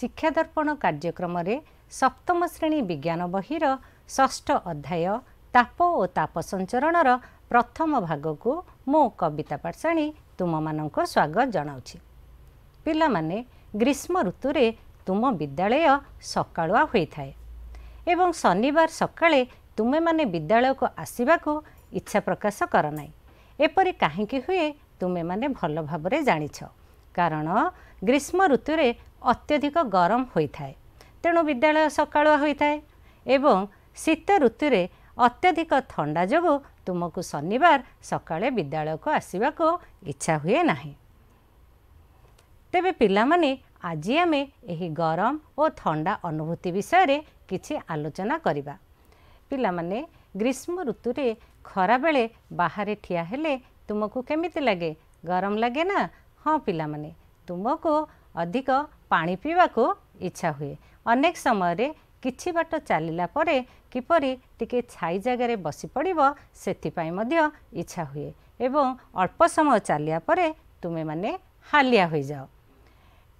ଶିକ୍ଷାଦର୍ପଣ କାର୍ଯ୍ୟକ୍ରମରେ ସପ୍ତମ ଶ୍ରେଣୀ ବିଜ୍ଞାନ ବହିର ଷଷ୍ଠ ଅଧ୍ୟାୟ ତାପ ଓ ତାପ ସଞ୍ଚରଣର ପ୍ରଥମ ଭାଗକୁ ମୁଁ କବିତା ପାଟ୍ଟାଣୀ ତୁମମାନଙ୍କୁ ସ୍ୱାଗତ ଜଣାଉଛି ପିଲାମାନେ ଗ୍ରୀଷ୍ମ ଋତୁରେ ତୁମ ବିଦ୍ୟାଳୟ ସକାଳୁଆ ହୋଇଥାଏ ଏବଂ ଶନିବାର ସକାଳେ ତୁମେମାନେ ବିଦ୍ୟାଳୟକୁ ଆସିବାକୁ ଇଚ୍ଛା ପ୍ରକାଶ କର ନାହିଁ ଏପରି କାହିଁକି ହୁଏ ତୁମେମାନେ ଭଲ ଭାବରେ ଜାଣିଛ କାରଣ ଗ୍ରୀଷ୍ମ ଋତୁରେ ଅତ୍ୟଧିକ ଗରମ ହୋଇଥାଏ ତେଣୁ ବିଦ୍ୟାଳୟ ସକାଳୁଆ ହୋଇଥାଏ ଏବଂ ଶୀତ ଋତୁରେ ଅତ୍ୟଧିକ ଥଣ୍ଡା ଯୋଗୁଁ ତୁମକୁ ଶନିବାର ସକାଳେ ବିଦ୍ୟାଳୟକୁ ଆସିବାକୁ ଇଚ୍ଛା ହୁଏ ନାହିଁ ତେବେ ପିଲାମାନେ ଆଜି ଆମେ ଏହି ଗରମ ଓ ଥଣ୍ଡା ଅନୁଭୂତି ବିଷୟରେ କିଛି ଆଲୋଚନା କରିବା ପିଲାମାନେ ଗ୍ରୀଷ୍ମ ଋତୁରେ ଖରାବେଳେ ବାହାରେ ଠିଆ ହେଲେ ତୁମକୁ କେମିତି ଲାଗେ ଗରମ ଲାଗେ ନା ହଁ ପିଲାମାନେ ତୁମକୁ ଅଧିକ ପାଣି ପିଇବାକୁ ଇଚ୍ଛା ହୁଏ ଅନେକ ସମୟରେ କିଛି ବାଟ ଚାଲିଲା ପରେ କିପରି ଟିକେ ଛାଇ ଜାଗାରେ ବସିପଡ଼ିବ ସେଥିପାଇଁ ମଧ୍ୟ ଇଚ୍ଛା ହୁଏ ଏବଂ ଅଳ୍ପ ସମୟ ଚାଲିବା ପରେ ତୁମେମାନେ ହାଲିଆ ହୋଇଯାଅ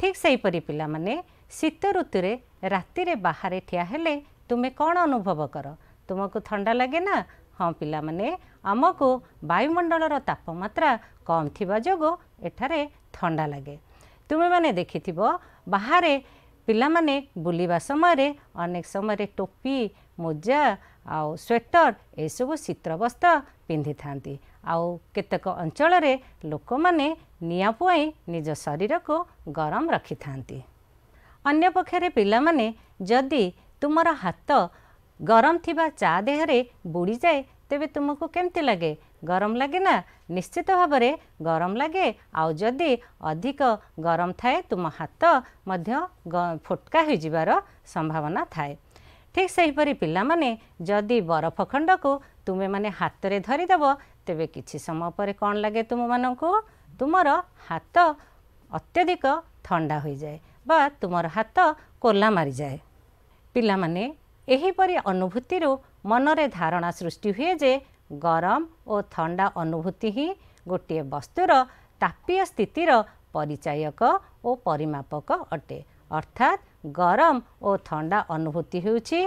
ଠିକ୍ ସେହିପରି ପିଲାମାନେ ଶୀତ ଋତୁରେ ରାତିରେ ବାହାରେ ଠିଆ ହେଲେ ତୁମେ କ'ଣ ଅନୁଭବ କର ତୁମକୁ ଥଣ୍ଡା ଲାଗେ ନା ହଁ ପିଲାମାନେ ଆମକୁ ବାୟୁମଣ୍ଡଳର ତାପମାତ୍ରା କମ୍ ଥିବା ଯୋଗୁଁ ଏଠାରେ ଥଣ୍ଡା ଲାଗେ ତୁମେମାନେ ଦେଖିଥିବ ବାହାରେ ପିଲାମାନେ ବୁଲିବା ସମୟରେ ଅନେକ ସମୟରେ ଟୋପି ମୋଜା ଆଉ ସ୍ୱେଟର ଏସବୁ ଶୀତର ବସ୍ତ୍ର ପିନ୍ଧିଥାନ୍ତି ଆଉ କେତେକ ଅଞ୍ଚଳରେ ଲୋକମାନେ ନିଆଁ ପୁଆଇଁ ନିଜ ଶରୀରକୁ ଗରମ ରଖିଥାନ୍ତି ଅନ୍ୟପକ୍ଷରେ ପିଲାମାନେ ଯଦି ତୁମର ହାତ ଗରମ ଥିବା ଚା' ଦେହରେ ବୁଡ଼ିଯାଏ ତେବେ ତୁମକୁ କେମିତି ଲାଗେ ଗରମ ଲାଗେ ନା ନିଶ୍ଚିତ ଭାବରେ ଗରମ ଲାଗେ ଆଉ ଯଦି ଅଧିକ ଗରମ ଥାଏ ତୁମ ହାତ ମଧ୍ୟ ଫୋଟକା ହୋଇଯିବାର ସମ୍ଭାବନା ଥାଏ ଠିକ୍ ସେହିପରି ପିଲାମାନେ ଯଦି ବରଫ ଖଣ୍ଡକୁ ତୁମେମାନେ ହାତରେ ଧରିଦେବ ତେବେ କିଛି ସମୟ ପରେ କ'ଣ ଲାଗେ ତୁମମାନଙ୍କୁ ତୁମର ହାତ ଅତ୍ୟଧିକ ଥଣ୍ଡା ହୋଇଯାଏ ବା ତୁମର ହାତ କୋଲା ମାରିଯାଏ ପିଲାମାନେ ଏହିପରି ଅନୁଭୂତିରୁ ମନରେ ଧାରଣା ସୃଷ୍ଟି ହୁଏ ଯେ ଗରମ ଓ ଥଣ୍ଡା ଅନୁଭୂତି ହିଁ ଗୋଟିଏ ବସ୍ତୁର ତାପୀୟ ସ୍ଥିତିର ପରିଚାୟକ ଓ ପରିମାପକ ଅଟେ ଅର୍ଥାତ୍ ଗରମ ଓ ଥଣ୍ଡା ଅନୁଭୂତି ହେଉଛି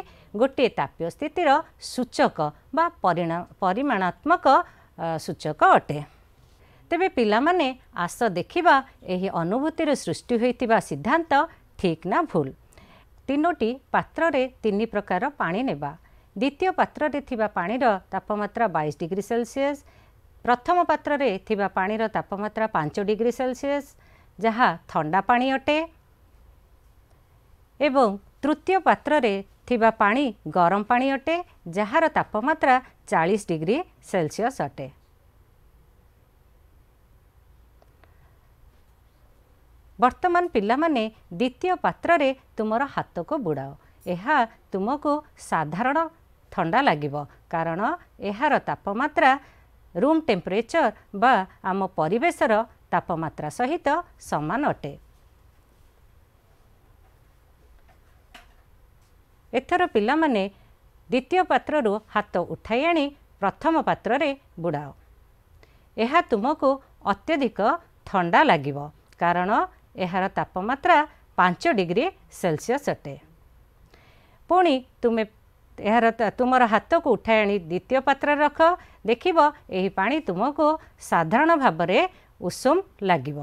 ଗୋଟିଏ ତାପ୍ୟ ସ୍ଥିତିର ସୂଚକ ବା ପରିମାଣାତ୍ମକ ସୂଚକ ଅଟେ ତେବେ ପିଲାମାନେ ଆସ ଦେଖିବା ଏହି ଅନୁଭୂତିରେ ସୃଷ୍ଟି ହୋଇଥିବା ସିଦ୍ଧାନ୍ତ ଠିକ୍ ନା ଭୁଲ ତିନୋଟି ପାତ୍ରରେ ତିନି ପ୍ରକାର ପାଣି ନେବା ଦ୍ୱିତୀୟ ପାତ୍ରରେ ଥିବା ପାଣିର ତାପମାତ୍ରା ବାଇଶ ଡିଗ୍ରୀ ସେଲସିୟସ୍ ପ୍ରଥମ ପାତ୍ରରେ ଥିବା ପାଣିର ତାପମାତ୍ରା ପାଞ୍ଚ ଡିଗ୍ରୀ ସେଲସିୟସ୍ ଯାହା ଥଣ୍ଡା ପାଣି ଅଟେ ଏବଂ ତୃତୀୟ ପାତ୍ରରେ ଥିବା ପାଣି ଗରମ ପାଣି ଅଟେ ଯାହାର ତାପମାତ୍ରା ଚାଳିଶ ଡିଗ୍ରୀ ସେଲସିୟସ୍ ଅଟେ ବର୍ତ୍ତମାନ ପିଲାମାନେ ଦ୍ୱିତୀୟ ପାତ୍ରରେ ତୁମର ହାତକୁ ବୁଡ଼ାଅ ଏହା ତୁମକୁ ସାଧାରଣ ଥଣ୍ଡା ଲାଗିବ କାରଣ ଏହାର ତାପମାତ୍ରା ରୁମ୍ ଟେମ୍ପରେଚର୍ ବା ଆମ ପରିବେଶର ତାପମାତ୍ରା ସହିତ ସମାନ ଅଟେ ଏଥର ପିଲାମାନେ ଦ୍ୱିତୀୟ ପାତ୍ରରୁ ହାତ ଉଠାଇ ଆଣି ପ୍ରଥମ ପାତ୍ରରେ ବୁଡ଼ାଅ ଏହା ତୁମକୁ ଅତ୍ୟଧିକ ଥଣ୍ଡା ଲାଗିବ କାରଣ ଏହାର ତାପମାତ୍ରା ପାଞ୍ଚ ଡିଗ୍ରୀ ସେଲସିୟସ୍ ଅଟେ ପୁଣି ତୁମେ ଏହାର ତୁମର ହାତକୁ ଉଠାଇ ଆଣି ଦ୍ୱିତୀୟ ପାତ୍ରରେ ରଖ ଦେଖିବ ଏହି ପାଣି ତୁମକୁ ସାଧାରଣ ଭାବରେ ଉଷୁମ ଲାଗିବ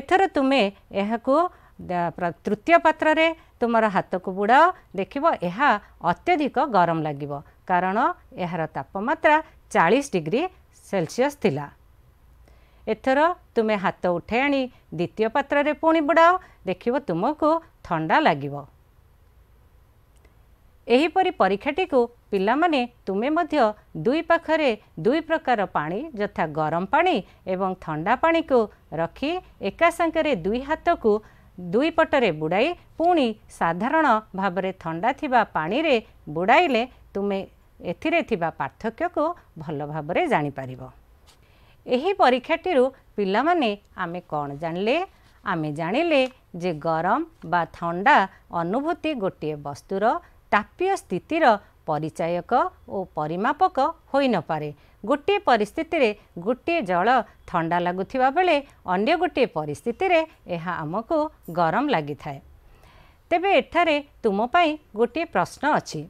ଏଥର ତୁମେ ଏହାକୁ ତୃତୀୟ ପାତ୍ରରେ ତୁମର ହାତକୁ ବୁଡ଼ାଅ ଦେଖିବ ଏହା ଅତ୍ୟଧିକ ଗରମ ଲାଗିବ କାରଣ ଏହାର ତାପମାତ୍ରା ଚାଳିଶ ଡିଗ୍ରୀ ସେଲସିୟସ୍ ଥିଲା ଏଥର ତୁମେ ହାତ ଉଠାଇ ଆଣି ଦ୍ୱିତୀୟ ପାତ୍ରରେ ପୁଣି ବୁଡ଼ାଅ ଦେଖିବ ତୁମକୁ ଥଣ୍ଡା ଲାଗିବ ଏହିପରି ପରୀକ୍ଷାଟିକୁ ପିଲାମାନେ ତୁମେ ମଧ୍ୟ ଦୁଇ ପାଖରେ ଦୁଇ ପ୍ରକାର ପାଣି ଯଥା ଗରମ ପାଣି ଏବଂ ଥଣ୍ଡା ପାଣିକୁ ରଖି ଏକା ସାଙ୍ଗରେ ଦୁଇ ହାତକୁ ଦୁଇ ପଟରେ ବୁଡ଼ାଇ ପୁଣି ସାଧାରଣ ଭାବରେ ଥଣ୍ଡା ଥିବା ପାଣିରେ ବୁଡ଼ାଇଲେ ତୁମେ ଏଥିରେ ଥିବା ପାର୍ଥକ୍ୟକୁ ଭଲ ଭାବରେ ଜାଣିପାରିବ ଏହି ପରୀକ୍ଷାଟିରୁ ପିଲାମାନେ ଆମେ କ'ଣ ଜାଣିଲେ ଆମେ ଜାଣିଲେ ଯେ ଗରମ ବା ଥଣ୍ଡା ଅନୁଭୂତି ଗୋଟିଏ ବସ୍ତୁର ତାପୀୟ ସ୍ଥିତିର ପରିଚାୟକ ଓ ପରିମାପକ ହୋଇନପାରେ ଗୋଟିଏ ପରିସ୍ଥିତିରେ ଗୋଟିଏ ଜଳ ଥଣ୍ଡା ଲାଗୁଥିବା ବେଳେ ଅନ୍ୟ ଗୋଟିଏ ପରିସ୍ଥିତିରେ ଏହା ଆମକୁ ଗରମ ଲାଗିଥାଏ ତେବେ ଏଠାରେ ତୁମ ପାଇଁ ଗୋଟିଏ ପ୍ରଶ୍ନ ଅଛି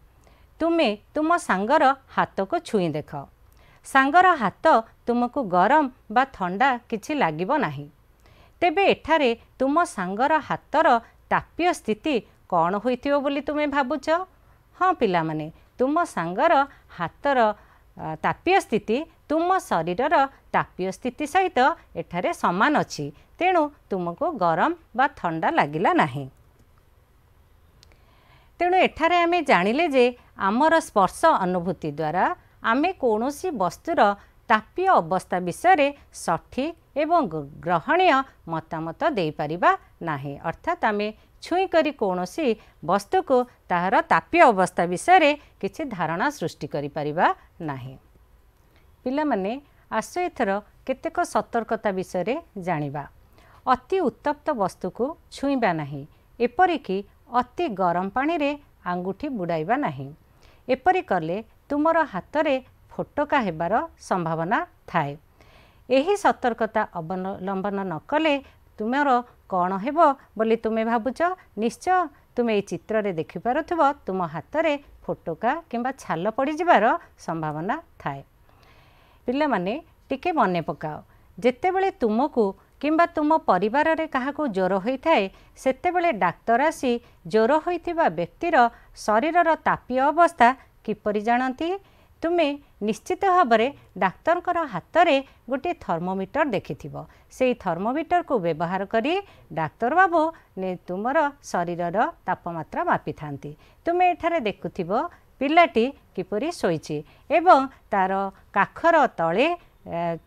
ତୁମେ ତୁମ ସାଙ୍ଗର ହାତକୁ ଛୁଇଁ ଦେଖ ସାଙ୍ଗର ହାତ ତୁମକୁ ଗରମ ବା ଥଣ୍ଡା କିଛି ଲାଗିବ ନାହିଁ ତେବେ ଏଠାରେ ତୁମ ସାଙ୍ଗର ହାତର ତାପୀୟ ସ୍ଥିତି କ'ଣ ହୋଇଥିବ ବୋଲି ତୁମେ ଭାବୁଛ ହଁ ପିଲାମାନେ ତୁମ ସାଙ୍ଗର ହାତର ତାପୀୟ ସ୍ଥିତି ତୁମ ଶରୀରର ତାପୀୟ ସ୍ଥିତି ସହିତ ଏଠାରେ ସମାନ ଅଛି ତେଣୁ ତୁମକୁ ଗରମ ବା ଥଣ୍ଡା ଲାଗିଲା ନାହିଁ ତେଣୁ ଏଠାରେ ଆମେ ଜାଣିଲେ ଯେ ଆମର ସ୍ପର୍ଶ ଅନୁଭୂତି ଦ୍ୱାରା ଆମେ କୌଣସି ବସ୍ତୁର ତାପୀୟ ଅବସ୍ଥା ବିଷୟରେ ସଠିକ୍ ଏବଂ ଗ୍ରହଣୀୟ ମତାମତ ଦେଇପାରିବା ନାହିଁ ଅର୍ଥାତ୍ ଆମେ ଛୁଇଁକରି କୌଣସି ବସ୍ତୁକୁ ତାହାର ତାପ୍ୟ ଅବସ୍ଥା ବିଷୟରେ କିଛି ଧାରଣା ସୃଷ୍ଟି କରିପାରିବା ନାହିଁ ପିଲାମାନେ ଆସ ଏଥର କେତେକ ସତର୍କତା ବିଷୟରେ ଜାଣିବା ଅତି ଉତ୍ତପ୍ତ ବସ୍ତୁକୁ ଛୁଇଁବା ନାହିଁ ଏପରିକି ଅତି ଗରମ ପାଣିରେ ଆଙ୍ଗୁଠି ବୁଡ଼ାଇବା ନାହିଁ ଏପରି କଲେ ତୁମର ହାତରେ ଫୋଟକା ହେବାର ସମ୍ଭାବନା ଥାଏ ଏହି ସତର୍କତା ଅବଲମ୍ବନ ନକଲେ ତୁମର କ'ଣ ହେବ ବୋଲି ତୁମେ ଭାବୁଛ ନିଶ୍ଚୟ ତୁମେ ଏଇ ଚିତ୍ରରେ ଦେଖିପାରୁଥିବ ତୁମ ହାତରେ ଫୋଟକା କିମ୍ବା ଛାଲ ପଡ଼ିଯିବାର ସମ୍ଭାବନା ଥାଏ ପିଲାମାନେ ଟିକେ ମନେ ପକାଅ ଯେତେବେଳେ ତୁମକୁ କିମ୍ବା ତୁମ ପରିବାରରେ କାହାକୁ ଜ୍ୱର ହୋଇଥାଏ ସେତେବେଳେ ଡାକ୍ତର ଆସି ଜ୍ୱର ହୋଇଥିବା ବ୍ୟକ୍ତିର ଶରୀରର ତାପୀୟ ଅବସ୍ଥା କିପରି ଜାଣନ୍ତି ତୁମେ ନିଶ୍ଚିତ ଭାବରେ ଡାକ୍ତରଙ୍କର ହାତରେ ଗୋଟିଏ ଥର୍ମୋମିଟର ଦେଖିଥିବ ସେଇ ଥର୍ମୋମିଟରକୁ ବ୍ୟବହାର କରି ଡାକ୍ତରବାବୁ ତୁମର ଶରୀରର ତାପମାତ୍ରା ମାପିଥାନ୍ତି ତୁମେ ଏଠାରେ ଦେଖୁଥିବ ପିଲାଟି କିପରି ଶୋଇଛି ଏବଂ ତା'ର କାଖର ତଳେ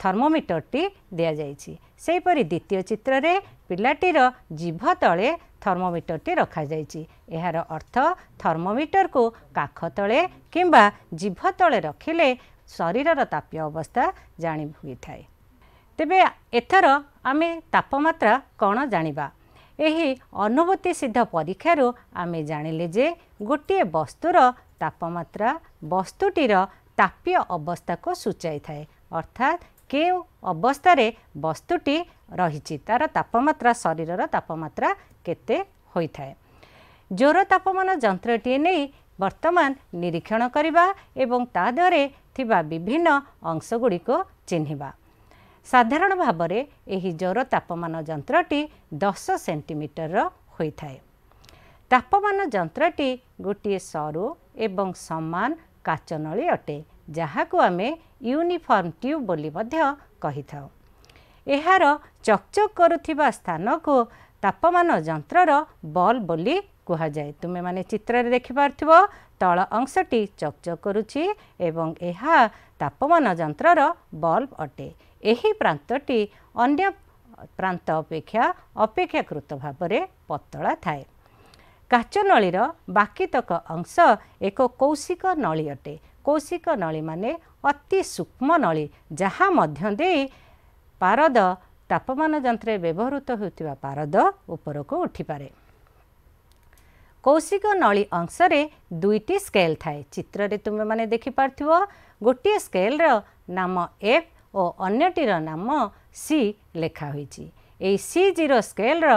ଥର୍ମୋମିଟରଟି ଦିଆଯାଇଛି ସେହିପରି ଦ୍ୱିତୀୟ ଚିତ୍ରରେ ପିଲାଟିର ଜିଭ ତଳେ ଥର୍ମୋମିଟରଟି ରଖାଯାଇଛି ଏହାର ଅର୍ଥ ଥର୍ମୋମିଟରକୁ କାଖ ତଳେ କିମ୍ବା ଜିଭ ତଳେ ରଖିଲେ ଶରୀରର ତାପ୍ୟ ଅବସ୍ଥା ଜାଣି ହୋଇଥାଏ ତେବେ ଏଥର ଆମେ ତାପମାତ୍ରା କ'ଣ ଜାଣିବା ଏହି ଅନୁଭୂତି ସିଦ୍ଧ ପରୀକ୍ଷାରୁ ଆମେ ଜାଣିଲେ ଯେ ଗୋଟିଏ ବସ୍ତୁର ତାପମାତ୍ରା ବସ୍ତୁଟିର ତାପ୍ୟ ଅବସ୍ଥାକୁ ସୂଚାଇଥାଏ ଅର୍ଥାତ୍ କେଉଁ ଅବସ୍ଥାରେ ବସ୍ତୁଟି ରହିଛି ତା'ର ତାପମାତ୍ରା ଶରୀରର ତାପମାତ୍ରା କେତେ ହୋଇଥାଏ ଜ୍ୱର ତାପମାନ ଯନ୍ତ୍ରଟିଏ ନେଇ ବର୍ତ୍ତମାନ ନିରୀକ୍ଷଣ କରିବା ଏବଂ ତା ଦେହରେ ଥିବା ବିଭିନ୍ନ ଅଂଶଗୁଡ଼ିକୁ ଚିହ୍ନିବା ସାଧାରଣ ଭାବରେ ଏହି ଜ୍ୱର ତାପମାନ ଯନ୍ତ୍ରଟି ଦଶ ସେଣ୍ଟିମିଟରର ହୋଇଥାଏ ତାପମାନ ଯନ୍ତ୍ରଟି ଗୋଟିଏ ସରୁ ଏବଂ ସମାନ କାଚ ନଳୀ ଅଟେ ଯାହାକୁ ଆମେ ୟୁନିଫର୍ମ ଟ୍ୟୁବ୍ ବୋଲି ମଧ୍ୟ କହିଥାଉ ଏହାର ଚକଚକ୍ କରୁଥିବା ସ୍ଥାନକୁ ତାପମାନ ଯନ୍ତ୍ରର ବଲ୍ ବୋଲି କୁହାଯାଏ ତୁମେମାନେ ଚିତ୍ରରେ ଦେଖିପାରୁଥିବ ତଳ ଅଂଶଟି ଚକଚକ୍ କରୁଛି ଏବଂ ଏହା ତାପମାନ ଯନ୍ତ୍ରର ବଲ୍ବ ଅଟେ ଏହି ପ୍ରାନ୍ତଟି ଅନ୍ୟ ପ୍ରାନ୍ତ ଅପେକ୍ଷା ଅପେକ୍ଷାକୃତ ଭାବରେ ପତଳା ଥାଏ କାଚ ନଳୀର ବାକିତକ ଅଂଶ ଏକ କୌଶିକ ନଳୀ ଅଟେ କୌଶିକ ନଳୀମାନେ ଅତି ସୂକ୍ଷ୍ମ ନଳୀ ଯାହା ମଧ୍ୟ ଦେଇ ପାରଦ ତାପମାନ ଯନ୍ତ୍ରରେ ବ୍ୟବହୃତ ହେଉଥିବା ପାରଦ ଉପରକୁ ଉଠିପାରେ କୌଶିକ ନଳୀ ଅଂଶରେ ଦୁଇଟି ସ୍କେଲ ଥାଏ ଚିତ୍ରରେ ତୁମେମାନେ ଦେଖିପାରୁଥିବ ଗୋଟିଏ ସ୍କେଲର ନାମ ଏଫ୍ ଓ ଅନ୍ୟଟିର ନାମ ସି ଲେଖା ହୋଇଛି ଏହି ସି ଜିରୋ ସ୍କେଲର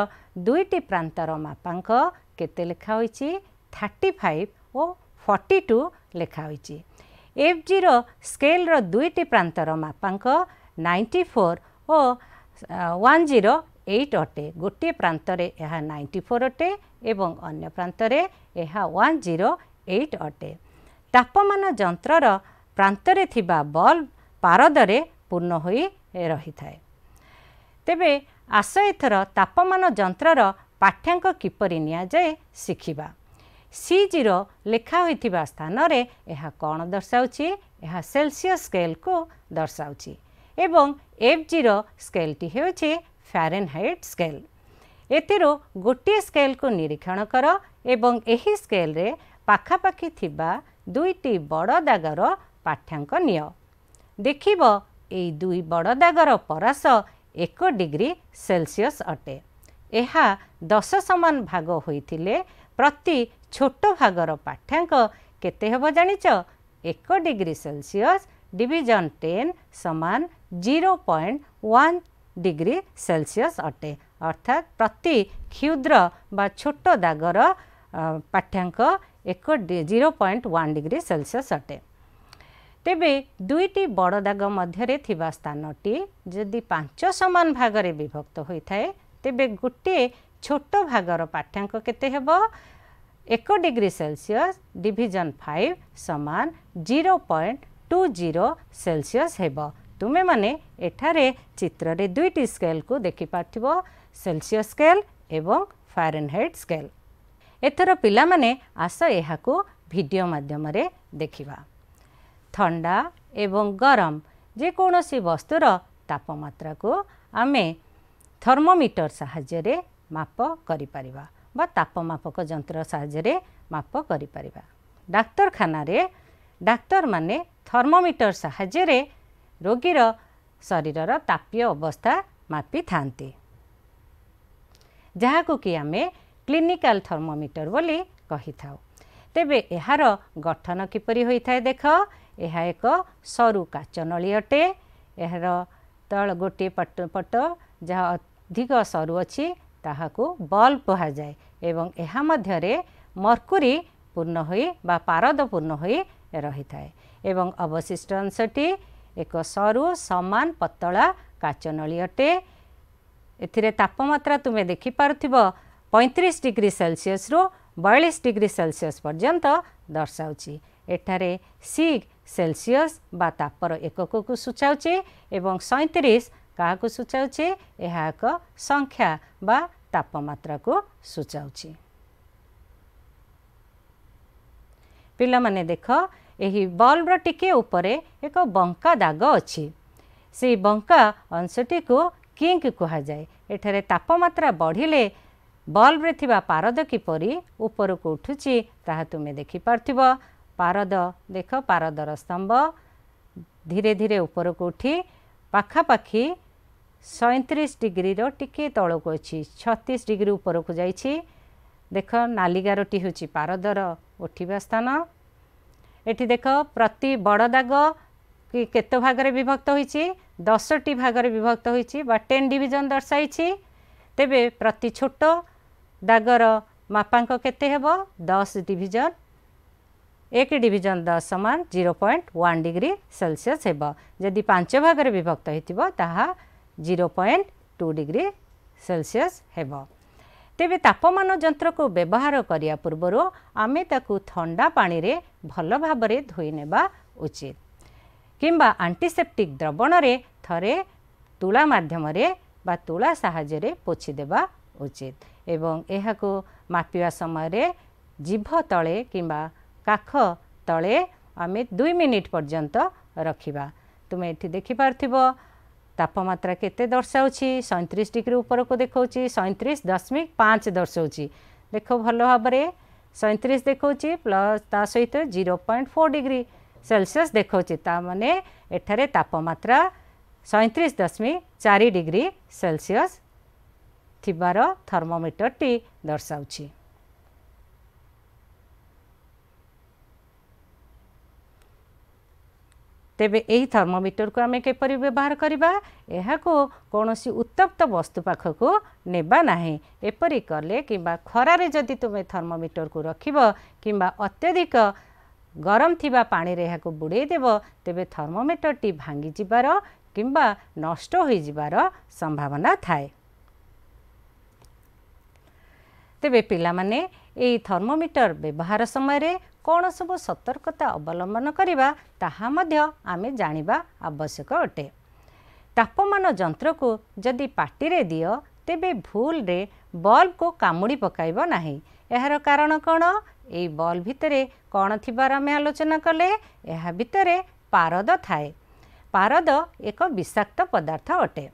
ଦୁଇଟି ପ୍ରାନ୍ତର ମାପାଙ୍କ କେତେ ଲେଖା ହୋଇଛି ଥାର୍ଟି ଫାଇଭ୍ ଓ ଫର୍ଟି ଟୁ ଲେଖା ହୋଇଛି ଏଫ୍ ଜିରୋ ସ୍କେଲର ଦୁଇଟି ପ୍ରାନ୍ତର ମାପାଙ୍କ ନାଇଣ୍ଟି ଫୋର୍ ଓ ୱାନ୍ ଜିରୋ ଏଇଟ୍ ଅଟେ ଗୋଟିଏ ପ୍ରାନ୍ତରେ ଏହା ନାଇଣ୍ଟି ଫୋର୍ ଅଟେ ଏବଂ ଅନ୍ୟ ପ୍ରାନ୍ତରେ ଏହା ୱାନ୍ ଜିରୋ ଏଇଟ୍ ଅଟେ ତାପମାନ ଯନ୍ତ୍ରର ପ୍ରାନ୍ତରେ ଥିବା ବଲ୍ବ ପାରଦରେ ପୂର୍ଣ୍ଣ ହୋଇ ରହିଥାଏ ତେବେ ଆସ ଏଥର ତାପମାନ ଯନ୍ତ୍ରର ପାଠ୍ୟାଙ୍କ କିପରି ନିଆଯାଏ ଶିଖିବା ସି ଜିରୋ ଲେଖା ହୋଇଥିବା ସ୍ଥାନରେ ଏହା କ'ଣ ଦର୍ଶାଉଛି ଏହା ସେଲସିୟସ୍ ସ୍କେଲ୍କୁ ଦର୍ଶାଉଛି ଏବଂ ଏଫ୍ ଜିର ସ୍କେଲ୍ଟି ହେଉଛି ଫ୍ୟାରେନ୍ ହାଇଟ୍ ସ୍କେଲ୍ ଏଥିରୁ ଗୋଟିଏ ସ୍କେଲ୍କୁ ନିରୀକ୍ଷଣ କର ଏବଂ ଏହି ସ୍କେଲ୍ରେ ପାଖାପାଖି ଥିବା ଦୁଇଟି ବଡ଼ ଦାଗର ପାଠ୍ୟାଙ୍କ ନିଅ ଦେଖିବ ଏହି ଦୁଇ ବଡ଼ ଦାଗର ପରାସ ଏକ ଡିଗ୍ରୀ ସେଲସିୟସ୍ ଅଟେ ଏହା ଦଶ ସମାନ ଭାଗ ହୋଇଥିଲେ ପ୍ରତି ଛୋଟ ଭାଗର ପାଠ୍ୟାଙ୍କ କେତେ ହେବ ଜାଣିଛ ଏକ ଡିଗ୍ରୀ ସେଲସିୟସ୍ ଡିଭିଜନ୍ ଟେନ୍ ସମାନ 0.1 डिग्री सेल्सियस अटे अर्थात प्रति क्षुद्र बा छोट दागर पाठ्यांक एक zero point one degree Celsius अटे तेब दुईट बड़ दाग मध्य स्थानी जदि पांच सामान भाग में विभक्त होता है तेरे गोटे छोट भागर पाठ्यांक के हम एक डिग्री सेलसीयस डिजन फाइव सामान zero point two zero Celsius तुम्हें एठारे चित्रे दुईट स्केल को देखिपार्थ्य सेलसीय स्केल एवं फारेनहेड स्केल एथर पाने आस यहाँ भिड मध्यम देखा थंडा एवं गरम जेकोसी वस्तुर तापम्रा को आम थर्मोमीटर साप करपमापक जंत्र साप करपर डाक्तखाना डाक्तर मैंने थर्मोमीटर साहय ରୋଗୀର ଶରୀରର ତାପୀୟ ଅବସ୍ଥା ମାପିଥାନ୍ତି ଯାହାକୁ କି ଆମେ କ୍ଲିନିକାଲ ଥର୍ମୋମିଟର ବୋଲି କହିଥାଉ ତେବେ ଏହାର ଗଠନ କିପରି ହୋଇଥାଏ ଦେଖ ଏହା ଏକ ସରୁ କାଚ ନଳୀ ଅଟେ ଏହାର ତଳ ଗୋଟିଏ ପଟ ପଟ ଯାହା ଅଧିକ ସରୁ ଅଛି ତାହାକୁ ବଲ୍ବ କୁହାଯାଏ ଏବଂ ଏହା ମଧ୍ୟରେ ମର୍କୁରୀ ପୂର୍ଣ୍ଣ ହୋଇ ବା ପାରଦ ପୂର୍ଣ୍ଣ ହୋଇ ରହିଥାଏ ଏବଂ ଅବଶିଷ୍ଟ ଅଂଶଟି ଏକ ସରୁ ସମାନ ପତଳା କାଚ ନଳୀ ଅଟେ ଏଥିରେ ତାପମାତ୍ରା ତୁମେ ଦେଖିପାରୁଥିବ ପଇଁତିରିଶ ଡିଗ୍ରୀ ସେଲସିୟସରୁ ବୟାଳିଶ ଡିଗ୍ରୀ ସେଲସିୟସ୍ ପର୍ଯ୍ୟନ୍ତ ଦର୍ଶାଉଛି ଏଠାରେ ସିଗ୍ ସେଲସିୟସ୍ ବା ତାପର ଏକକକୁ ସୂଚାଉଛି ଏବଂ ସଇଁତିରିଶ କାହାକୁ ସୂଚାଉଛି ଏହା ଏକ ସଂଖ୍ୟା ବା ତାପମାତ୍ରାକୁ ସୂଚାଉଛି ପିଲାମାନେ ଦେଖ ଏହି ବଲ୍ବର ଟିକେ ଉପରେ ଏକ ବଙ୍କା ଦାଗ ଅଛି ସେହି ବଙ୍କା ଅଂଶଟିକୁ କିଙ୍କ୍ କୁହାଯାଏ ଏଠାରେ ତାପମାତ୍ରା ବଢ଼ିଲେ ବଲ୍ବରେ ଥିବା ପାରଦ କିପରି ଉପରକୁ ଉଠୁଛି ତାହା ତୁମେ ଦେଖିପାରୁଥିବ ପାରଦ ଦେଖ ପାରଦର ସ୍ତମ୍ଭ ଧୀରେ ଧୀରେ ଉପରକୁ ଉଠି ପାଖାପାଖି ସଇଁତିରିଶ ଡିଗ୍ରୀର ଟିକିଏ ତଳକୁ ଅଛି ଛତିଶ ଡିଗ୍ରୀ ଉପରକୁ ଯାଇଛି ଦେଖ ନାଲିଗାରଟି ହେଉଛି ପାରଦର ଉଠିବା ସ୍ଥାନ এটি দেখ প্রতি বড় দাগ কি কেত ভাগে বিভক্ত হয়েছি দশটি ভাগে বিভক্ত হয়েছি বা টেন ডিভিজন দর্শাইছি তেবে প্রতি ছোট দাগর মাপাঙ্ক কেতে হব দশ ডিভিজন এক ডিভিজন দশ সমান zero point one degree Celsius হব যদি পাঁচ ভাগে বিভক্ত হয়ে তাহা zero point two degree Celsius হব ତେବେ ତାପମାନ ଯନ୍ତ୍ରକୁ ବ୍ୟବହାର କରିବା ପୂର୍ବରୁ ଆମେ ତାକୁ ଥଣ୍ଡା ପାଣିରେ ଭଲ ଭାବରେ ଧୋଇନେବା ଉଚିତ କିମ୍ବା ଆଣ୍ଟିସେପ୍ଟିକ୍ ଦ୍ରବଣରେ ଥରେ ତୁଳା ମାଧ୍ୟମରେ ବା ତୁଳା ସାହାଯ୍ୟରେ ପୋଛିଦେବା ଉଚିତ ଏବଂ ଏହାକୁ ମାପିବା ସମୟରେ ଜିଭ ତଳେ କିମ୍ବା କାଖ ତଳେ ଆମେ ଦୁଇ ମିନିଟ୍ ପର୍ଯ୍ୟନ୍ତ ରଖିବା ତୁମେ ଏଠି ଦେଖିପାରୁଥିବ ତାପମାତ୍ରା କେତେ ଦର୍ଶାଉଛି ସଇଁତିରିଶ ଡିଗ୍ରୀ ଉପରକୁ ଦେଖାଉଛି ସଇଁତିରିଶ ଦଶମିକ ପାଞ୍ଚ ଦର୍ଶାଉଛି ଦେଖ ଭଲ ଭାବରେ ସଇଁତିରିଶ ଦେଖାଉଛି ପ୍ଲସ୍ ତା ସହିତ zero point four degree Celsius ଦେଖାଉଛି ତା ମାନେ ଏଠାରେ ତାପମାତ୍ରା ସଇଁତିରିଶ ଦଶମିକ ଚାରି ଡିଗ୍ରୀ ସେଲସିୟସ୍ ଥିବାର ଥର୍ମୋମିଟରଟି ଦର୍ଶାଉଛି ତେବେ ଏହି ଥର୍ମୋମିଟରକୁ ଆମେ କିପରି ବ୍ୟବହାର କରିବା ଏହାକୁ କୌଣସି ଉତ୍ତପ୍ତ ବସ୍ତୁ ପାଖକୁ ନେବା ନାହିଁ ଏପରି କଲେ କିମ୍ବା ଖରାରେ ଯଦି ତୁମେ ଥର୍ମୋମିଟରକୁ ରଖିବ କିମ୍ବା ଅତ୍ୟଧିକ ଗରମ ଥିବା ପାଣିରେ ଏହାକୁ ବୁଡ଼େଇ ଦେବ ତେବେ ଥର୍ମୋମିଟରଟି ଭାଙ୍ଗିଯିବାର କିମ୍ବା ନଷ୍ଟ ହୋଇଯିବାର ସମ୍ଭାବନା ଥାଏ ତେବେ ପିଲାମାନେ ଏହି ଥର୍ମୋମିଟର ବ୍ୟବହାର ସମୟରେ କ'ଣ ସବୁ ସତର୍କତା ଅବଲମ୍ବନ କରିବା ତାହା ମଧ୍ୟ ଆମେ ଜାଣିବା ଆବଶ୍ୟକ ଅଟେ ତାପମାନ ଯନ୍ତ୍ରକୁ ଯଦି ପାଟିରେ ଦିଅ ତେବେ ଭୁଲରେ ବଲ୍ବକୁ କାମୁଡ଼ି ପକାଇବ ନାହିଁ ଏହାର କାରଣ କ'ଣ ଏଇ ବଲ୍ବ ଭିତରେ କ'ଣ ଥିବାର ଆମେ ଆଲୋଚନା କଲେ ଏହା ଭିତରେ ପାରଦ ଥାଏ ପାରଦ ଏକ ବିଷାକ୍ତ ପଦାର୍ଥ ଅଟେ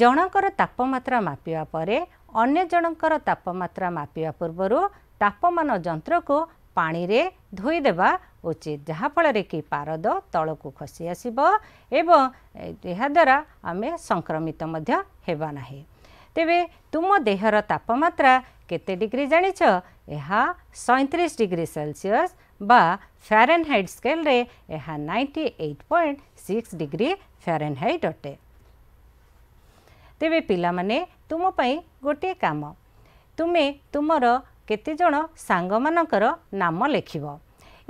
ଜଣଙ୍କର ତାପମାତ୍ରା ମାପିବା ପରେ ଅନ୍ୟ ଜଣଙ୍କର ତାପମାତ୍ରା ମାପିବା ପୂର୍ବରୁ ତାପମାନ ଯନ୍ତ୍ରକୁ ପାଣିରେ ଧୋଇଦେବା ଉଚିତ ଯାହାଫଳରେ କି ପାରଦ ତଳକୁ ଖସି ଆସିବ ଏବଂ ଏହାଦ୍ୱାରା ଆମେ ସଂକ୍ରମିତ ମଧ୍ୟ ହେବା ନାହିଁ ତେବେ ତୁମ ଦେହର ତାପମାତ୍ରା କେତେ ଡିଗ୍ରୀ ଜାଣିଛ ଏହା ସଇଁତିରିଶ ଡିଗ୍ରୀ ସେଲସିୟସ ବା ଫ୍ୟାରେନହାଇଟ୍ ସ୍କେଲରେ ଏହା ninety eight point six degree Fahrenheit ଅଟେ ତେବେ ପିଲାମାନେ ତୁମ ପାଇଁ ଗୋଟିଏ କାମ ତୁମେ ତୁମର କେତେଜଣ ସାଙ୍ଗମାନଙ୍କର ନାମ ଲେଖିବ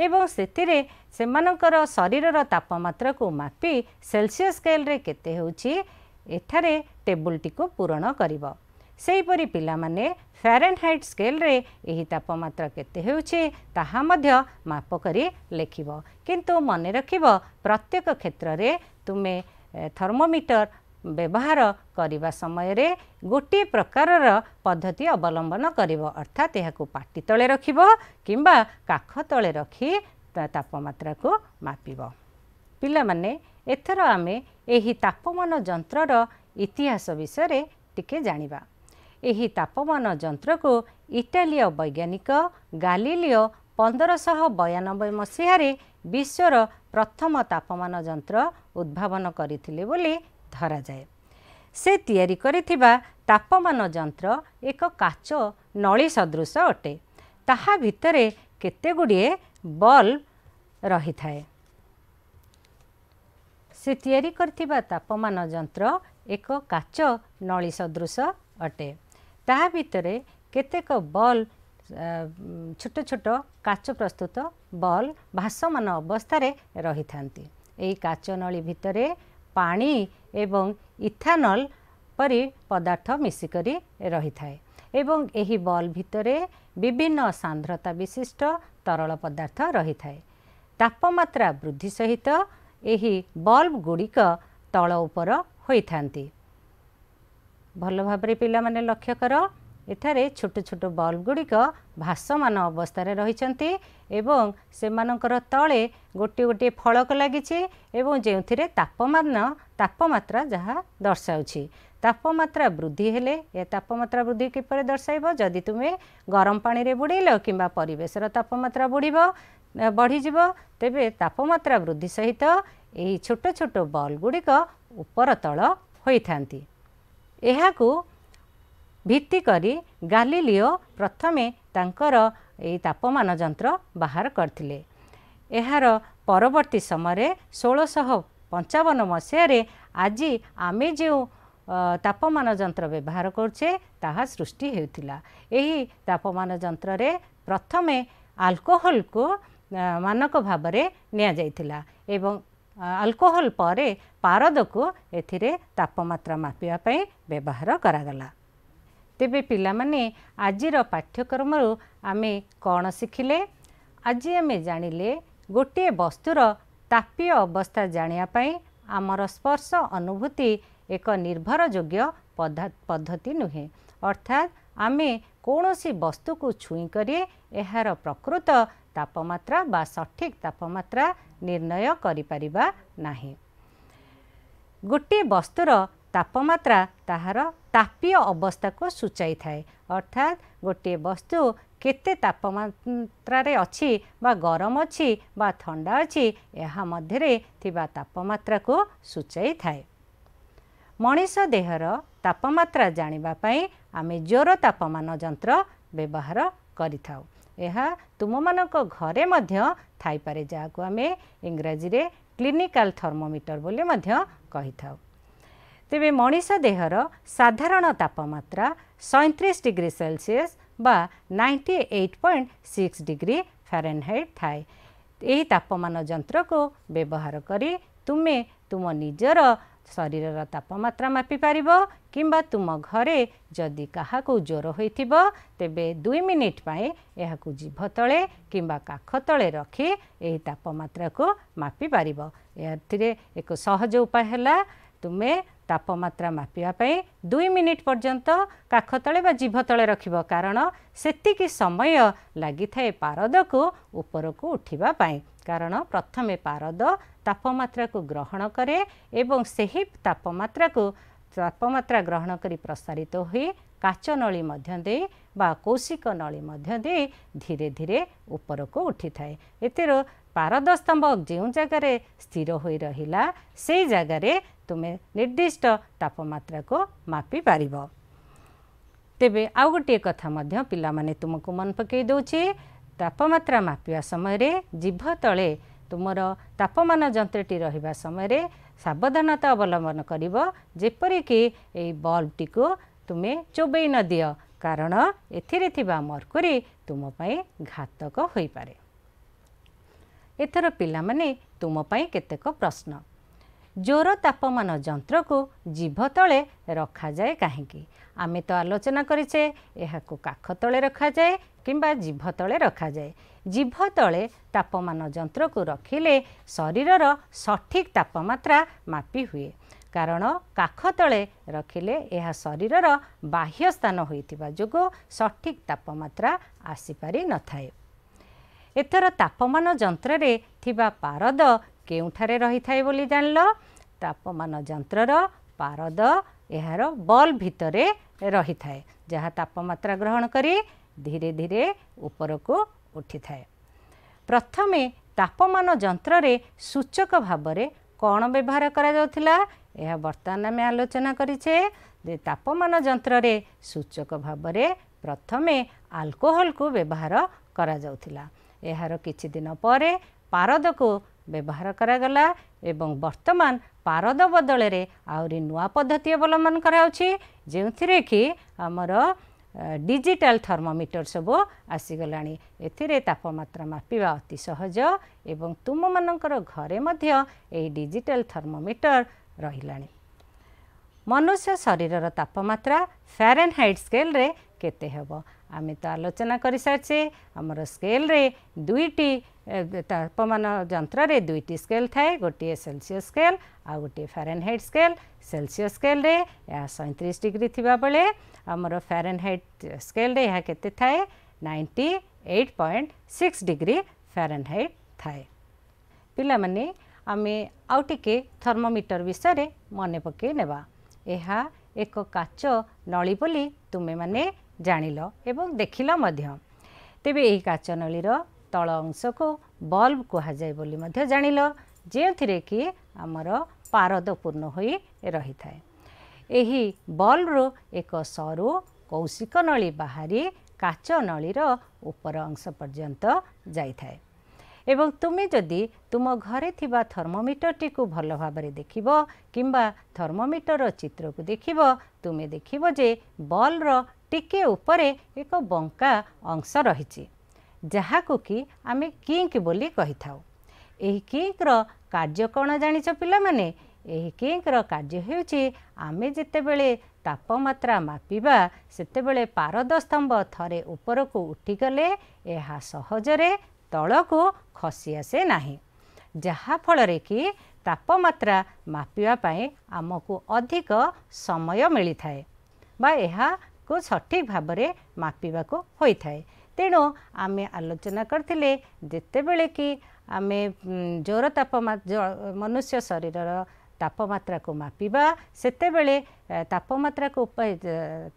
ଏବଂ ସେଥିରେ ସେମାନଙ୍କର ଶରୀରର ତାପମାତ୍ରାକୁ ମାପି ସେଲସିୟସ୍ ସ୍କେଲରେ କେତେ ହେଉଛି ଏଠାରେ ଟେବୁଲଟିକୁ ପୂରଣ କରିବ ସେହିପରି ପିଲାମାନେ ଫ୍ୟାରେନ୍ ହାଇଟ୍ ସ୍କେଲରେ ଏହି ତାପମାତ୍ରା କେତେ ହେଉଛି ତାହା ମଧ୍ୟ ମାପ କରି ଲେଖିବ କିନ୍ତୁ ମନେ ରଖିବ ପ୍ରତ୍ୟେକ କ୍ଷେତ୍ରରେ ତୁମେ ଥର୍ମୋମିଟର ବ୍ୟବହାର କରିବା ସମୟରେ ଗୋଟିଏ ପ୍ରକାରର ପଦ୍ଧତି ଅବଲମ୍ବନ କରିବ ଅର୍ଥାତ୍ ଏହାକୁ ପାଟି ତଳେ ରଖିବ କିମ୍ବା କାଖ ତଳେ ରଖି ତାପମାତ୍ରାକୁ ମାପିବ ପିଲାମାନେ ଏଥର ଆମେ ଏହି ତାପମାନ ଯନ୍ତ୍ରର ଇତିହାସ ବିଷୟରେ ଟିକେ ଜାଣିବା ଏହି ତାପମାନ ଯନ୍ତ୍ରକୁ ଇଟାଲୀୟ ବୈଜ୍ଞାନିକ ଗାଲିଲିଓ ପନ୍ଦରଶହ ବୟାନବେ ମସିହାରେ ବିଶ୍ୱର ପ୍ରଥମ ତାପମାନ ଯନ୍ତ୍ର ଉଦ୍ଭାବନ କରିଥିଲେ ବୋଲି ଧରାଯାଏ ସେ ତିଆରି କରିଥିବା ତାପମାନ ଯନ୍ତ୍ର ଏକ କାଚ ନଳୀ ସଦୃଶ ଅଟେ ତାହା ଭିତରେ କେତେଗୁଡ଼ିଏ ବଲ୍ବ ରହିଥାଏ ସେ ତିଆରି କରିଥିବା ତାପମାନ ଯନ୍ତ୍ର ଏକ କାଚ ନଳୀ ସଦୃଶ ଅଟେ ତାହା ଭିତରେ କେତେକ ବଲ୍ ଛୋଟ ଛୋଟ କାଚ ପ୍ରସ୍ତୁତ ବଲ୍ ଭାସମାନ ଅବସ୍ଥାରେ ରହିଥାନ୍ତି ଏହି କାଚ ନଳୀ ଭିତରେ ପାଣି ଏବଂ ଇଥାନଲ ପରି ପଦାର୍ଥ ମିଶିକରି ରହିଥାଏ ଏବଂ ଏହି ବଲ୍ ଭିତରେ ବିଭିନ୍ନ ସାନ୍ଦ୍ରତା ବିଶିଷ୍ଟ ତରଳ ପଦାର୍ଥ ରହିଥାଏ ତାପମାତ୍ରା ବୃଦ୍ଧି ସହିତ ଏହି ବଲ୍ବ ଗୁଡ଼ିକ ତଳ ଉପର ହୋଇଥାନ୍ତି ଭଲ ଭାବରେ ପିଲାମାନେ ଲକ୍ଷ୍ୟ କର ଏଠାରେ ଛୋଟ ଛୋଟ ବଲ୍ ଗୁଡ଼ିକ ଭାସମାନ ଅବସ୍ଥାରେ ରହିଛନ୍ତି ଏବଂ ସେମାନଙ୍କର ତଳେ ଗୋଟିଏ ଗୋଟିଏ ଫଳକ ଲାଗିଛି ଏବଂ ଯେଉଁଥିରେ ତାପମାନ ତାପମାତ୍ରା ଯାହା ଦର୍ଶାଉଛି ତାପମାତ୍ରା ବୃଦ୍ଧି ହେଲେ ଏ ତାପମାତ୍ରା ବୃଦ୍ଧି କିପରି ଦର୍ଶାଇବ ଯଦି ତୁମେ ଗରମ ପାଣିରେ ବୁଡ଼େଇଲ କିମ୍ବା ପରିବେଶର ତାପମାତ୍ରା ବୁଡ଼ିବ ବଢ଼ିଯିବ ତେବେ ତାପମାତ୍ରା ବୃଦ୍ଧି ସହିତ ଏହି ଛୋଟ ଛୋଟ ବଲ୍ ଗୁଡ଼ିକ ତଳ ହୋଇଥାନ୍ତି ଏହାକୁ ଭିତ୍ତି କରି ଗାଲିଲିଓ ପ୍ରଥମେ ତାଙ୍କର ଏଇ ତାପମାନ ଯନ୍ତ୍ର ବାହାର କରିଥିଲେ ଏହାର ପରବର୍ତ୍ତୀ ସମୟରେ ଷୋହଳଶହ ପଞ୍ଚାବନ ମସିହାରେ ଆଜି ଆମେ ଯେଉଁ ତାପମାନ ଯନ୍ତ୍ର ବ୍ୟବହାର କରୁଛେ ତାହା ସୃଷ୍ଟି ହେଉଥିଲା ଏହି ତାପମାନ ଯନ୍ତ୍ରରେ ପ୍ରଥମେ ଆଲକୋହଲକୁ ମାନକ ଭାବରେ ନିଆଯାଇଥିଲା ଏବଂ ଆଲକୋହଲ ପରେ ପାରଦକୁ ଏଥିରେ ତାପମାତ୍ରା ମାପିବା ପାଇଁ ବ୍ୟବହାର କରାଗଲା ତେବେ ପିଲାମାନେ ଆଜିର ପାଠ୍ୟକ୍ରମରୁ ଆମେ କ'ଣ ଶିଖିଲେ ଆଜି ଆମେ ଜାଣିଲେ ଗୋଟିଏ ବସ୍ତୁର ତାପୀୟ ଅବସ୍ଥା ଜାଣିବା ପାଇଁ ଆମର ସ୍ପର୍ଶ ଅନୁଭୂତି ଏକ ନିର୍ଭରଯୋଗ୍ୟ ପଦ୍ଧତି ନୁହେଁ ଅର୍ଥାତ୍ ଆମେ କୌଣସି ବସ୍ତୁକୁ ଛୁଇଁ କରି ଏହାର ପ୍ରକୃତ ତାପମାତ୍ରା ବା ସଠିକ୍ ତାପମାତ୍ରା ନିର୍ଣ୍ଣୟ କରିପାରିବା ନାହିଁ ଗୋଟିଏ ବସ୍ତୁର ତାପମାତ୍ରା ତାହାର ତାପୀୟ ଅବସ୍ଥାକୁ ସୂଚାଇ ଥାଏ ଅର୍ଥାତ୍ ଗୋଟିଏ ବସ୍ତୁ କେତେ ତାପମାତ୍ରାରେ ଅଛି ବା ଗରମ ଅଛି ବା ଥଣ୍ଡା ଅଛି ଏହା ମଧ୍ୟରେ ଥିବା ତାପମାତ୍ରାକୁ ସୂଚାଇ ଥାଏ ମଣିଷ ଦେହର ତାପମାତ୍ରା ଜାଣିବା ପାଇଁ ଆମେ ଜ୍ୱର ତାପମାନ ଯନ୍ତ୍ର ବ୍ୟବହାର କରିଥାଉ ଏହା ତୁମମାନଙ୍କ ଘରେ ମଧ୍ୟ ଥାଇପାରେ ଯାହାକୁ ଆମେ ଇଂରାଜୀରେ କ୍ଲିନିକାଲ ଥର୍ମୋମିଟର ବୋଲି ମଧ୍ୟ କହିଥାଉ ତେବେ ମଣିଷ ଦେହର ସାଧାରଣ ତାପମାତ୍ରା ସଇଁତିରିଶ ଡିଗ୍ରୀ ସେଲସିୟସ୍ ବା ninety eight point six degree Fahrenheit ଥାଏ ଏହି ତାପମାନ ଯନ୍ତ୍ରକୁ ବ୍ୟବହାର କରି ତୁମେ ତୁମ ନିଜର ଶରୀରର ତାପମାତ୍ରା ମାପିପାରିବ କିମ୍ବା ତୁମ ଘରେ ଯଦି କାହାକୁ ଜ୍ୱର ହୋଇଥିବ ତେବେ ଦୁଇ ମିନିଟ୍ ପାଇଁ ଏହାକୁ ଜିଭ ତଳେ କିମ୍ବା କାଖ ତଳେ ରଖି ଏହି ତାପମାତ୍ରାକୁ ମାପିପାରିବ ଏଥିରେ ଏକ ସହଜ ଉପାୟ ହେଲା ତୁମେ ତାପମାତ୍ରା ମାପିବା ପାଇଁ ଦୁଇ ମିନିଟ୍ ପର୍ଯ୍ୟନ୍ତ କାଖ ତଳେ ବା ଜିଭ ତଳେ ରଖିବ କାରଣ ସେତିକି ସମୟ ଲାଗିଥାଏ ପାରଦକୁ ଉପରକୁ ଉଠିବା ପାଇଁ କାରଣ ପ୍ରଥମେ ପାରଦ ତାପମାତ୍ରାକୁ ଗ୍ରହଣ କରେ ଏବଂ ସେହି ତାପମାତ୍ରାକୁ ତାପମାତ୍ରା ଗ୍ରହଣ କରି ପ୍ରସାରିତ ହୋଇ କାଚ ନଳୀ ମଧ୍ୟ ଦେଇ ବା କୌଶିକ ନଳୀ ମଧ୍ୟ ଦେଇ ଧୀରେ ଧୀରେ ଉପରକୁ ଉଠିଥାଏ ଏଥିରୁ ପାରଦସ୍ତମ୍ଭ ଯେଉଁ ଜାଗାରେ ସ୍ଥିର ହୋଇ ରହିଲା ସେଇ ଜାଗାରେ ତୁମେ ନିର୍ଦ୍ଦିଷ୍ଟ ତାପମାତ୍ରାକୁ ମାପିପାରିବ ତେବେ ଆଉ ଗୋଟିଏ କଥା ମଧ୍ୟ ପିଲାମାନେ ତୁମକୁ ମନେ ପକାଇ ଦେଉଛି ତାପମାତ୍ରା ମାପିବା ସମୟରେ ଜିଭ ତଳେ ତୁମର ତାପମାନ ଯନ୍ତ୍ରଟି ରହିବା ସମୟରେ ସାବଧାନତା ଅବଲମ୍ବନ କରିବ ଯେପରିକି ଏଇ ବଲ୍ବଟିକୁ ତୁମେ ଚୋବେଇ ନ ଦିଅ କାରଣ ଏଥିରେ ଥିବା ମର୍କୁରୀ ତୁମ ପାଇଁ ଘାତକ ହୋଇପାରେ ଏଥର ପିଲାମାନେ ତୁମ ପାଇଁ କେତେକ ପ୍ରଶ୍ନ ଜ୍ୱର ତାପମାନ ଯନ୍ତ୍ରକୁ ଜିଭ ତଳେ ରଖାଯାଏ କାହିଁକି ଆମେ ତ ଆଲୋଚନା କରିଛେ ଏହାକୁ କାଖ ତଳେ ରଖାଯାଏ କିମ୍ବା ଜିଭ ତଳେ ରଖାଯାଏ ଜିଭ ତଳେ ତାପମାନ ଯନ୍ତ୍ରକୁ ରଖିଲେ ଶରୀରର ସଠିକ୍ ତାପମାତ୍ରା ମାପି ହୁଏ କାରଣ କାଖ ତଳେ ରଖିଲେ ଏହା ଶରୀରର ବାହ୍ୟ ସ୍ଥାନ ହୋଇଥିବା ଯୋଗୁଁ ସଠିକ୍ ତାପମାତ୍ରା ଆସିପାରିନଥାଏ ଏଥର ତାପମାନ ଯନ୍ତ୍ରରେ ଥିବା ପାରଦ କେଉଁଠାରେ ରହିଥାଏ ବୋଲି ଜାଣିଲ ତାପମାନ ଯନ୍ତ୍ରର ପାରଦ ଏହାର ବଲ୍ ଭିତରେ ରହିଥାଏ ଯାହା ତାପମାତ୍ରା ଗ୍ରହଣ କରି ଧୀରେ ଧୀରେ ଉପରକୁ ଉଠିଥାଏ ପ୍ରଥମେ ତାପମାନ ଯନ୍ତ୍ରରେ ସୂଚକ ଭାବରେ କ'ଣ ବ୍ୟବହାର କରାଯାଉଥିଲା ଏହା ବର୍ତ୍ତମାନ ଆମେ ଆଲୋଚନା କରିଛେ ଯେ ତାପମାନ ଯନ୍ତ୍ରରେ ସୂଚକ ଭାବରେ ପ୍ରଥମେ ଆଲକୋହଲକୁ ବ୍ୟବହାର କରାଯାଉଥିଲା ଏହାର କିଛି ଦିନ ପରେ ପାରଦକୁ ବ୍ୟବହାର କରାଗଲା ଏବଂ ବର୍ତ୍ତମାନ ପାରଦ ବଦଳରେ ଆହୁରି ନୂଆ ପଦ୍ଧତି ଅବଲମ୍ବନ କରାଯାଉଛି ଯେଉଁଥିରେ କି ଆମର ଡିଜିଟାଲ ଥର୍ମୋମିଟର ସବୁ ଆସିଗଲାଣି ଏଥିରେ ତାପମାତ୍ରା ମାପିବା ଅତି ସହଜ ଏବଂ ତୁମମାନଙ୍କର ଘରେ ମଧ୍ୟ ଏହି ଡିଜିଟାଲ ଥର୍ମୋମିଟର ରହିଲାଣି ମନୁଷ୍ୟ ଶରୀରର ତାପମାତ୍ରା ଫ୍ୟାରେନ୍ ହାଇଟ୍ ସ୍କେଲରେ କେତେ ହେବ আমি তো আলোচনা করে সারিছে আমার স্কেলরে দুইটি তাপমান যন্ত্রে দুইটি স্কেল থাকে গোটিয়ে সেলসিয়াস স্কেল আউ গোটিয়ে ফ্যারেনহাইট স্কেল সেলসিয়াস স্কেলরে সৈত্রিশ ডিগ্রি থাকবে আমার ফ্যারেনহাইট স্কেলরে কেতে থাকে ninety eight point six degree Fahrenheit থাকে ପିଲାମାନେ ଆମେ ଆଉ ଟିକେ ଥର୍ମୋମିଟର ବିଷୟରେ ମନେ ପକାଇ ନେବା ଏହା ଏକ କାଚ ନଳୀ ବୋଲି ତୁମେମାନେ ଜାଣିଲ ଏବଂ ଦେଖିଲ ମଧ୍ୟ ତେବେ ଏହି କାଚ ନଳୀର ତଳ ଅଂଶକୁ ବଲ୍ବ କୁହାଯାଏ ବୋଲି ମଧ୍ୟ ଜାଣିଲ ଯେଉଁଥିରେ କି ଆମର ପାରଦପୂର୍ଣ୍ଣ ହୋଇ ରହିଥାଏ ଏହି ବଲ୍ବରୁ ଏକ ସରୁ କୌଶିକ ନଳୀ ବାହାରି କାଚ ନଳୀର ଉପର ଅଂଶ ପର୍ଯ୍ୟନ୍ତ ଯାଇଥାଏ ଏବଂ ତୁମେ ଯଦି ତୁମ ଘରେ ଥିବା ଥର୍ମୋମିଟରଟିକୁ ଭଲ ଭାବରେ ଦେଖିବ କିମ୍ବା ଥର୍ମୋମିଟରର ଚିତ୍ରକୁ ଦେଖିବ ତୁମେ ଦେଖିବ ଯେ ବଲ୍ର ଟିକେ ଉପରେ ଏକ ବଙ୍କା ଅଂଶ ରହିଛି ଯାହାକୁ କି ଆମେ କିଙ୍କ୍ ବୋଲି କହିଥାଉ ଏହି କିଙ୍କର କାର୍ଯ୍ୟ କ'ଣ ଜାଣିଛ ପିଲାମାନେ ଏହି କିଙ୍କର କାର୍ଯ୍ୟ ହେଉଛି ଆମେ ଯେତେବେଳେ ତାପମାତ୍ରା ମାପିବା ସେତେବେଳେ ପାରଦ ସ୍ତମ୍ଭ ଥରେ ଉପରକୁ ଉଠିଗଲେ ଏହା ସହଜରେ ତଳକୁ ଖସି ଆସେ ନାହିଁ ଯାହାଫଳରେ କି ତାପମାତ୍ରା ମାପିବା ପାଇଁ ଆମକୁ ଅଧିକ ସମୟ ମିଳିଥାଏ ବା ଏହା କୁ ସଠିକ୍ ଭାବରେ ମାପିବାକୁ ହୋଇଥାଏ ତେଣୁ ଆମେ ଆଲୋଚନା କରିଥିଲେ ଯେତେବେଳେ କି ଆମେ ଜ୍ୱର ତାପମାତ୍ରା ମନୁଷ୍ୟ ଶରୀରର ତାପମାତ୍ରାକୁ ମାପିବା ସେତେବେଳେ ତାପମାତ୍ରାକୁ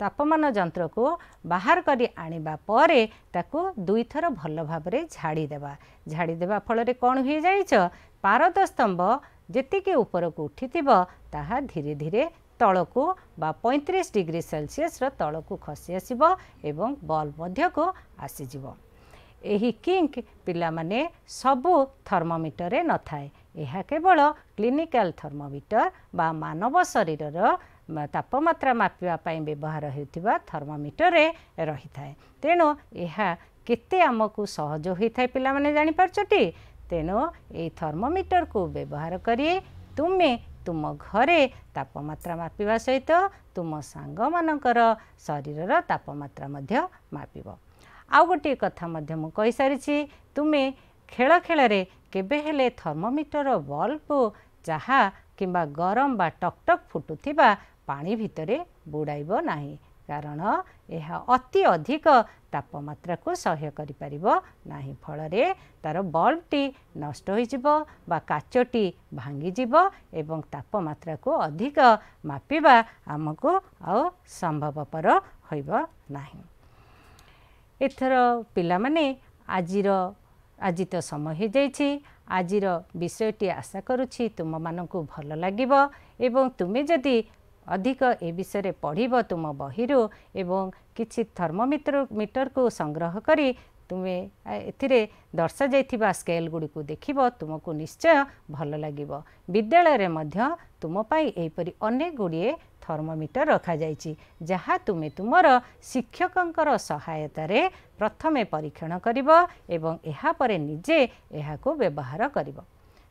ତାପମାନ ଯନ୍ତ୍ରକୁ ବାହାର କରି ଆଣିବା ପରେ ତାକୁ ଦୁଇଥର ଭଲ ଭାବରେ ଝାଡ଼ିଦେବା ଝାଡ଼ିଦେବା ଫଳରେ କ'ଣ ହୋଇଯାଇଛ ପାରଦ ସ୍ତମ୍ଭ ଯେତିକି ଉପରକୁ ଉଠିଥିବ ତାହା ଧୀରେ ଧୀରେ ତଳକୁ ବା ପଇଁତିରିଶ ଡିଗ୍ରୀ ସେଲସିୟସର ତଳକୁ ଖସି ଆସିବ ଏବଂ ବଲ୍ ମଧ୍ୟକୁ ଆସିଯିବ ଏହି କିଙ୍କ ପିଲାମାନେ ସବୁ ଥର୍ମୋମିଟରରେ ନଥାଏ ଏହା କେବଳ କ୍ଲିନିକାଲ ଥର୍ମୋମିଟର ବା ମାନବ ଶରୀରର ତାପମାତ୍ରା ମାପିବା ପାଇଁ ବ୍ୟବହାର ହେଉଥିବା ଥର୍ମୋମିଟରରେ ରହିଥାଏ ତେଣୁ ଏହା କେତେ ଆମକୁ ସହଜ ହୋଇଥାଏ ପିଲାମାନେ ଜାଣିପାରୁଛନ୍ତି ତେଣୁ ଏଇ ଥର୍ମୋମିଟରକୁ ବ୍ୟବହାର କରି ତୁମେ ତୁମ ଘରେ ତାପମାତ୍ରା ମାପିବା ସହିତ ତୁମ ସାଙ୍ଗମାନଙ୍କର ଶରୀରର ତାପମାତ୍ରା ମଧ୍ୟ ମାପିବ ଆଉ ଗୋଟିଏ କଥା ମଧ୍ୟ ମୁଁ କହିସାରିଛି ତୁମେ ଖେଳ ଖେଳରେ କେବେ ହେଲେ ଥର୍ମୋମିଟର ବଲ୍ବ ଯାହା କିମ୍ବା ଗରମ ବା ଟକ୍ ଟକ୍ ଫୁଟୁଥିବା ପାଣି ଭିତରେ ବୁଡ଼ାଇବ ନାହିଁ କାରଣ ଏହା ଅତି ଅଧିକ ତାପମାତ୍ରାକୁ ସହ୍ୟ କରିପାରିବ ନାହିଁ ଫଳରେ ତା'ର ବଲ୍ବଟି ନଷ୍ଟ ହୋଇଯିବ ବା କାଚଟି ଭାଙ୍ଗିଯିବ ଏବଂ ତାପମାତ୍ରାକୁ ଅଧିକ ମାପିବା ଆମକୁ ଆଉ ସମ୍ଭବପର ହେବ ନାହିଁ ଏଥର ପିଲାମାନେ ଆଜିର ଆଜି ତ ସମୟ ହୋଇଯାଇଛି ଆଜିର ବିଷୟଟି ଆଶା କରୁଛି ତୁମମାନଙ୍କୁ ଭଲ ଲାଗିବ ଏବଂ ତୁମେ ଯଦି ଅଧିକ ଏ ବିଷୟରେ ପଢ଼ିବ ତୁମ ବହିରୁ ଏବଂ କିଛି ଥର୍ମୋମିଟର ମିଟରକୁ ସଂଗ୍ରହ କରି ତୁମେ ଏଥିରେ ଦର୍ଶାଯାଇଥିବା ସ୍କେଲ ଗୁଡ଼ିକୁ ଦେଖିବ ତୁମକୁ ନିଶ୍ଚୟ ଭଲ ଲାଗିବ ବିଦ୍ୟାଳୟରେ ମଧ୍ୟ ତୁମ ପାଇଁ ଏହିପରି ଅନେକ ଗୁଡ଼ିଏ ଥର୍ମୋମିଟର ରଖାଯାଇଛି ଯାହା ତୁମେ ତୁମର ଶିକ୍ଷକଙ୍କର ସହାୟତାରେ ପ୍ରଥମେ ପରୀକ୍ଷଣ କରିବ ଏବଂ ଏହାପରେ ନିଜେ ଏହାକୁ ବ୍ୟବହାର କରିବ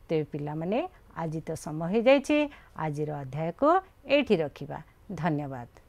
ତେବେ ପିଲାମାନେ आजै तो समय हे जैछी आज रो अध्याय को एठी रखिबा धन्यवाद